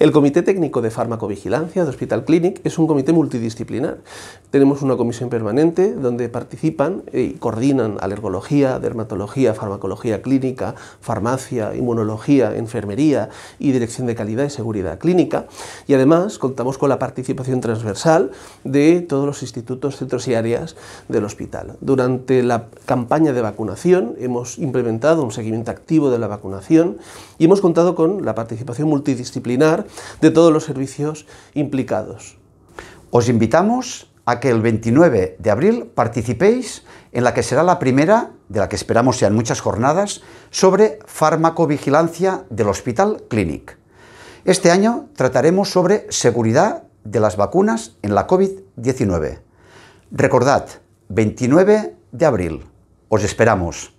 El Comité Técnico de Farmacovigilancia de Hospital Clinic es un comité multidisciplinar. Tenemos una comisión permanente donde participan y coordinan alergología, dermatología, farmacología clínica, farmacia, inmunología, enfermería y dirección de calidad y seguridad clínica. Y además contamos con la participación transversal de todos los institutos, centros y áreas del hospital. Durante la campaña de vacunación hemos implementado un seguimiento activo de la vacunación y hemos contado con la participación multidisciplinar de todos los servicios implicados. Os invitamos a que el 29 de abril participéis en la que será la primera, de la que esperamos sean muchas jornadas, sobre farmacovigilancia del Hospital Clinic. Este año trataremos sobre seguridad de las vacunas en la COVID-19. Recordad, 29 de abril. Os esperamos.